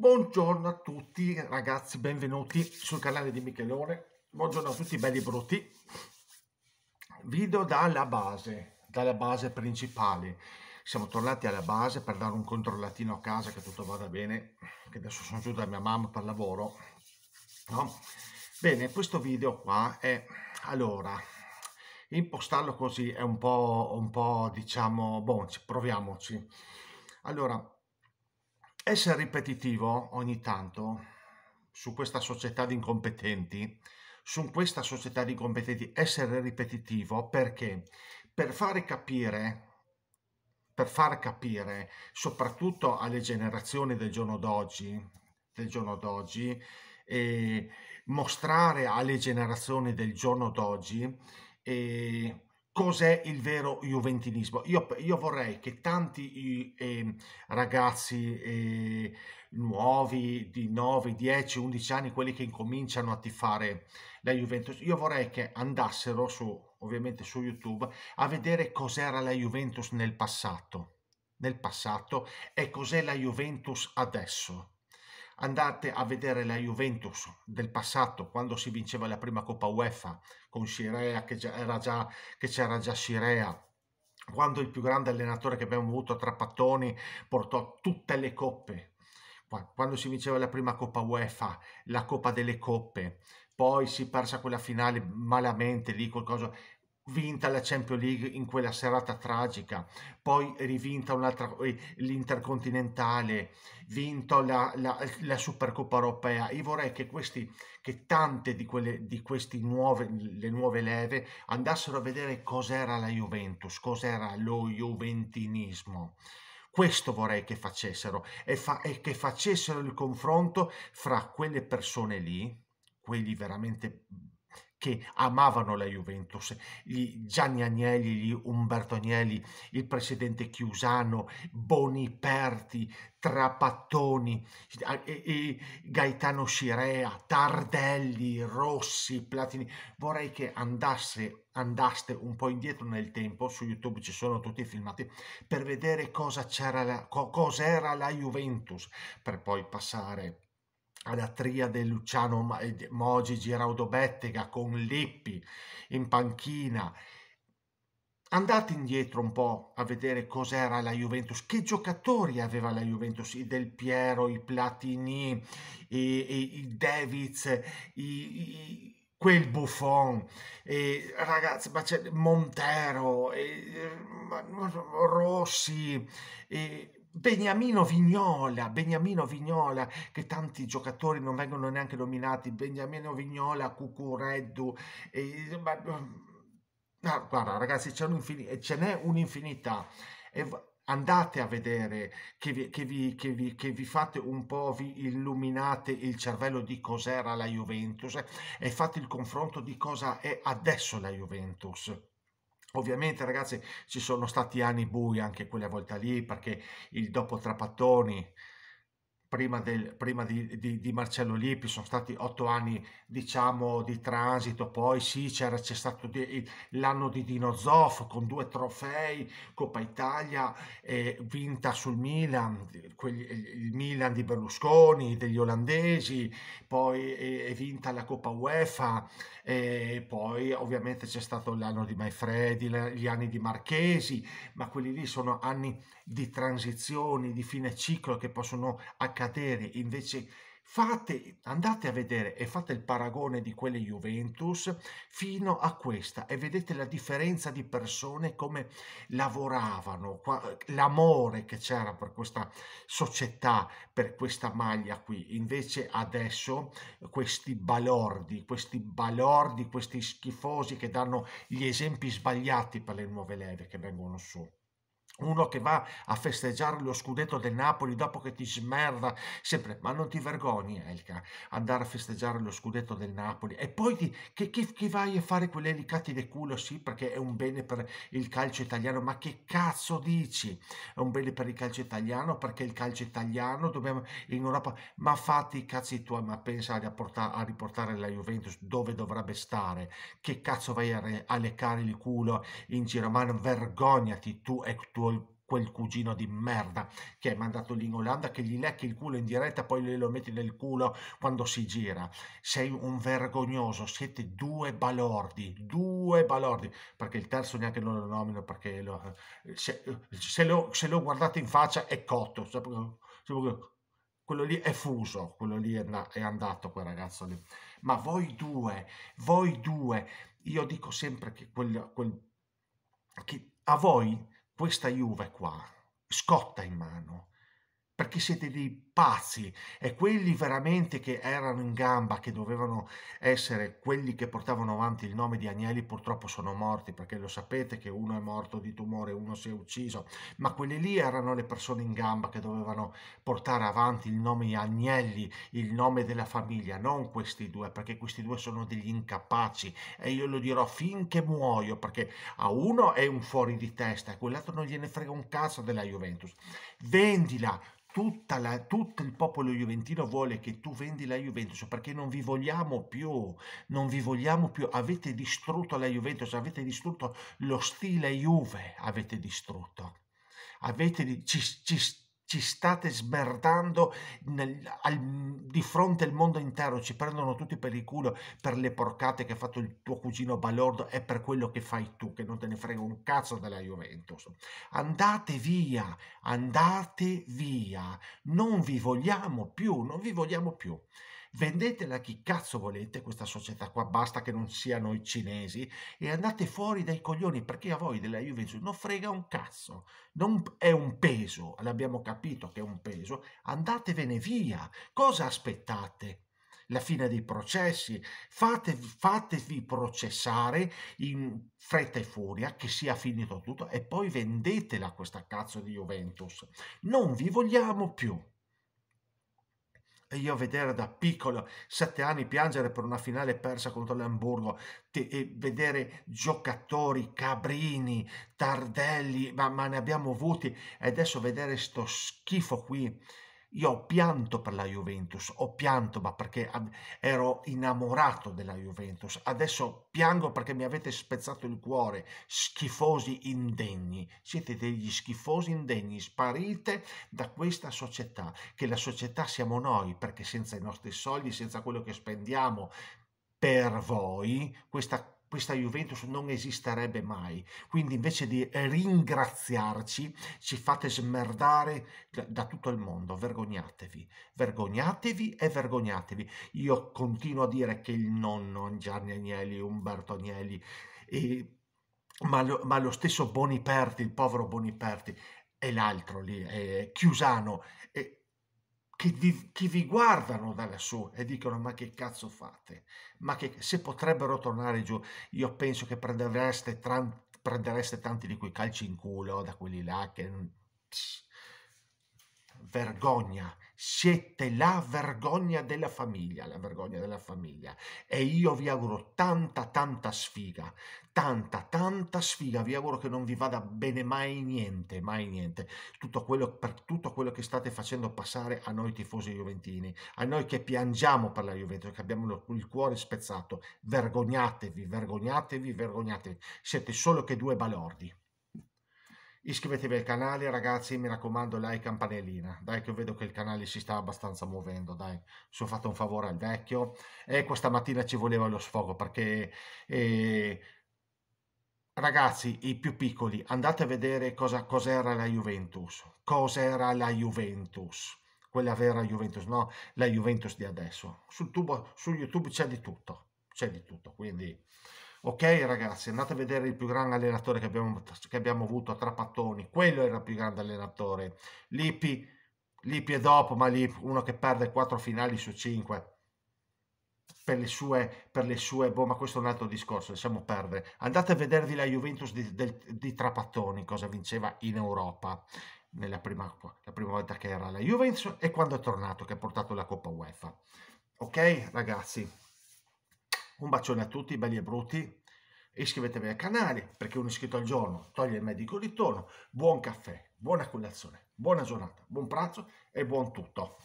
Buongiorno a tutti ragazzi, benvenuti sul canale di Michelone. Buongiorno a tutti belli e brutti. Video dalla base, dalla base principale. Siamo tornati alla base per dare un controllatino a casa che tutto vada bene, che adesso sono giù da mia mamma per lavoro. No? Bene, questo video qua è... Allora, impostarlo così è un po', un po' diciamo... Boh, proviamoci. Allora, essere ripetitivo ogni tanto su questa società di incompetenti, su questa società di incompetenti, essere ripetitivo perché per fare capire per far capire soprattutto alle generazioni del giorno d'oggi, del giorno d'oggi e mostrare alle generazioni del giorno d'oggi e cos'è il vero juventinismo. Io, io vorrei che tanti eh, ragazzi eh, nuovi di 9, 10, 11 anni, quelli che incominciano a tifare la Juventus, io vorrei che andassero su, ovviamente su YouTube a vedere cos'era la Juventus nel passato, nel passato e cos'è la Juventus adesso Andate a vedere la Juventus del passato, quando si vinceva la prima Coppa UEFA con Sirea, che, c'era già, già Sirea, quando il più grande allenatore che abbiamo avuto, Trapattoni, portò tutte le coppe. Quando si vinceva la prima Coppa UEFA, la Coppa delle Coppe, poi si persa quella finale malamente lì, qualcosa vinta la Champions League in quella serata tragica, poi rivinta un'altra, eh, l'Intercontinentale, vinto la, la, la, Supercoppa Europea. Io vorrei che, questi, che tante di, di queste nuove, nuove, leve andassero a vedere cos'era la Juventus, cos'era lo juventinismo. Questo vorrei che facessero e, fa, e che facessero il confronto fra quelle persone lì, quelli veramente che amavano la Juventus, Gianni Agnelli, Umberto Agnelli, il presidente Chiusano, Boniperti, Trapattoni, Gaetano Scirea, Tardelli, Rossi, Platini. Vorrei che andasse, andaste un po' indietro nel tempo, su YouTube ci sono tutti i filmati, per vedere cosa c'era la, co- cos'era la Juventus, per poi passare alla triade Luciano eh, Mogi, Giraudo Bettega con Lippi in panchina. Andate indietro un po' a vedere cos'era la Juventus, che giocatori aveva la Juventus, i Del Piero, i Platini, i, i, i Davids, i, quel Buffon, eh, ragazzi, ma c'è Montero, eh, Rossi, eh, Beniamino Vignola, Beniamino Vignola, che tanti giocatori non vengono neanche nominati, Beniamino Vignola, Cucureddu, eh, ma, ah, guarda ragazzi ce n'è un'infinità. E, andate a vedere, che vi, che, vi, che, vi, che vi, fate un po', vi illuminate il cervello di cos'era la Juventus e fate il confronto di cosa è adesso la Juventus. Ovviamente ragazzi ci sono stati anni bui anche quella volta lì perché il dopo Trapattoni prima, del, prima di, di, di, Marcello Lippi sono stati otto anni diciamo di transito poi sì c'era, c'è stato l'anno di Dino Zoff con due trofei Coppa Italia eh, vinta sul Milan quelli, il Milan di Berlusconi degli olandesi poi è, è vinta la Coppa UEFA eh, poi ovviamente c'è stato l'anno di Maifredi gli anni di Marchesi ma quelli lì sono anni di transizioni di fine ciclo che possono accadere cadere invece fate, andate a vedere e fate il paragone di quelle Juventus fino a questa e vedete la differenza di persone come lavoravano, l'amore che c'era per questa società, per questa maglia qui. Invece adesso questi balordi, questi balordi, questi schifosi che danno gli esempi sbagliati per le nuove leve che vengono su uno che va a festeggiare lo scudetto del Napoli dopo che ti smerda sempre, ma non ti vergogni Elka, andare a festeggiare lo scudetto del Napoli e poi ti, che, che, che vai a fare quelle ricatti del culo sì perché è un bene per il calcio italiano, ma che cazzo dici? È un bene per il calcio italiano perché il calcio italiano dobbiamo in Europa, ma fatti i cazzi tuoi, ma pensa a, riportare, a riportare la Juventus dove dovrebbe stare, che cazzo vai a, re, a leccare il culo in giro, ma non vergognati tu e tuo quel, quel cugino di merda che è mandato lì in Olanda che gli lecchi il culo in diretta e poi glielo metti nel culo quando si gira sei un vergognoso siete due balordi due balordi perché il terzo neanche non lo nomino perché lo, eh, se, se, lo, se, lo, guardate in faccia è cotto cioè, cioè, quello lì è fuso quello lì è, è andato quel ragazzo lì ma voi due voi due io dico sempre che quel, quel che a voi questa Juve qua, scotta in mano, perché siete dei pazzi e quelli veramente che erano in gamba, che dovevano essere quelli che portavano avanti il nome di Agnelli, purtroppo sono morti perché lo sapete che uno è morto di tumore, uno si è ucciso, ma quelli lì erano le persone in gamba che dovevano portare avanti il nome Agnelli, il nome della famiglia, non questi due, perché questi due sono degli incapaci e io lo dirò finché muoio perché a uno è un fuori di testa e quell'altro non gliene frega un cazzo della Juventus. Vendila tutta la, tutta tutto il popolo juventino vuole che tu vendi la Juventus perché non vi vogliamo più, non vi vogliamo più, avete distrutto la Juventus, avete distrutto lo stile Juve, avete distrutto, avete, ci, ci, ci state sbertando nel, al, di fronte al mondo intero, ci prendono tutti per il culo per le porcate che ha fatto il tuo cugino Balordo e per quello che fai tu, che non te ne frega un cazzo della Juventus. Andate via, andate via, non vi vogliamo più, non vi vogliamo più vendetela a chi cazzo volete questa società qua, basta che non siano i cinesi e andate fuori dai coglioni perché a voi della Juventus non frega un cazzo, non è un peso, l'abbiamo capito che è un peso, andatevene via, cosa aspettate? la fine dei processi, fatevi, fatevi, processare in fretta e furia che sia finito tutto e poi vendetela questa cazzo di Juventus. Non vi vogliamo più. E io vedere da piccolo, sette anni, piangere per una finale persa contro l'Hamburgo, e vedere giocatori, Cabrini, Tardelli, ma, ma ne abbiamo avuti, e adesso vedere sto schifo qui io ho pianto per la Juventus, ho pianto ma perché ero innamorato della Juventus. Adesso piango perché mi avete spezzato il cuore, schifosi indegni. Siete degli schifosi indegni, sparite da questa società, che la società siamo noi, perché senza i nostri soldi, senza quello che spendiamo per voi, questa questa Juventus non esisterebbe mai. Quindi invece di ringraziarci, ci fate smerdare da tutto il mondo. Vergognatevi, vergognatevi e vergognatevi. Io continuo a dire che il nonno Gianni Agnelli, Umberto Agnelli, e, ma, lo, ma lo stesso Boniperti, il povero Boniperti, e l'altro lì, è Chiusano, eh, che vi, che vi guardano da lassù e dicono ma che cazzo fate? Ma che se potrebbero tornare giù, io penso che prendereste, tran, prendereste tanti di quei calci in culo da quelli là che... Mm, pss, vergogna, siete la vergogna della famiglia, la vergogna della famiglia. E io vi auguro tanta, tanta sfiga, tanta, tanta sfiga. Vi auguro che non vi vada bene mai niente, mai niente. Tutto quello, per tutto quello che state facendo passare a noi tifosi juventini, a noi che piangiamo per la Juventus, che abbiamo il cuore spezzato. Vergognatevi, vergognatevi, vergognatevi. Siete solo che due balordi. Iscrivetevi al canale ragazzi, mi raccomando like campanellina, dai che vedo che il canale si sta abbastanza muovendo, dai, ci ho fatto un favore al vecchio e questa mattina ci voleva lo sfogo perché eh, ragazzi, i più piccoli, andate a vedere cosa, cos'era la Juventus, cos'era la Juventus, quella vera Juventus, no, la Juventus di adesso, Sul tubo, su YouTube c'è di tutto, c'è di tutto, quindi Ok ragazzi, andate a vedere il più grande allenatore che abbiamo, che abbiamo avuto a Trapattoni, quello era il più grande allenatore. Lippi, Lippi è dopo, ma lì uno che perde quattro finali su cinque. Per le sue, per le sue, boh, ma questo è un altro discorso, lasciamo perdere. Andate a vedervi la Juventus di, del, di Trapattoni, cosa vinceva in Europa nella prima, la prima volta che era la Juventus e quando è tornato, che ha portato la Coppa UEFA. Ok ragazzi? Un bacione a tutti, belli e brutti. Iscrivetevi al canale perché un iscritto al giorno toglie il medico ritorno. Buon caffè, buona colazione, buona giornata, buon pranzo e buon tutto.